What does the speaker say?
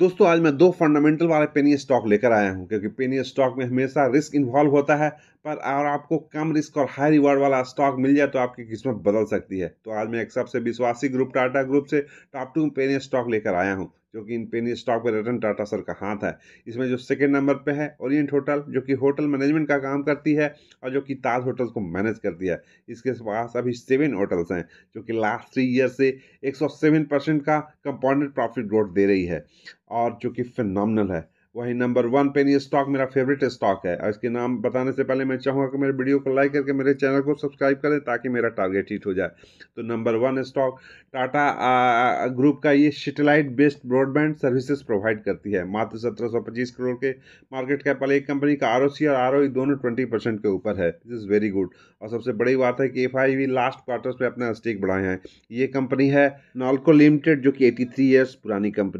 दोस्तों आज मैं दो फंडामेंटल वाले पेनी स्टॉक लेकर आया हूं क्योंकि पेनी स्टॉक में हमेशा रिस्क इन्वॉल्व होता है पर अगर आपको कम रिस्क और हाई रिवॉर्ड वाला स्टॉक मिल जाए तो आपकी किस्मत बदल सकती है तो आज मैं एक सबसे विश्वासी ग्रुप टाटा ग्रुप से टॉप टू पेनी स्टॉक लेकर आया हूँ जो कि इन पेनी स्टॉक पर रतन टाटा सर का हाथ है इसमें जो सेकेंड नंबर पे है ओरिएंट होटल जो कि होटल मैनेजमेंट का काम करती है और जो कि ताज होटल्स को मैनेज करती है इसके पास अभी सेवन होटल्स हैं जो कि लास्ट थ्री ईयर से एक सौ सेवन परसेंट का कंपाउंडेड प्रॉफिट ग्रोथ दे रही है और जो कि फिनॉमिनल है वही नंबर वन पे ये स्टॉक मेरा फेवरेट स्टॉक है और इसके नाम बताने से पहले मैं चाहूँगा कि मेरे वीडियो को लाइक करके मेरे चैनल को सब्सक्राइब करें ताकि मेरा टारगेट हिट हो जाए तो number one stock Tata group का ये satellite based broadband services provide करती है मात्र सत्रह करोड़ के मार्केट कैप पहले एक कंपनी का आर और आर e दोनों ट्वेंटी के ऊपर है दिस इज़ वेरी गुड और सबसे बड़ी बात है कि एफ वी लास्ट क्वार्टर्स में अपना स्टेक बढ़ाए हैं ये कंपनी है नॉल्को लिमिटेड जो कि एटी थ्री ईयर्स पुरानी कंपनी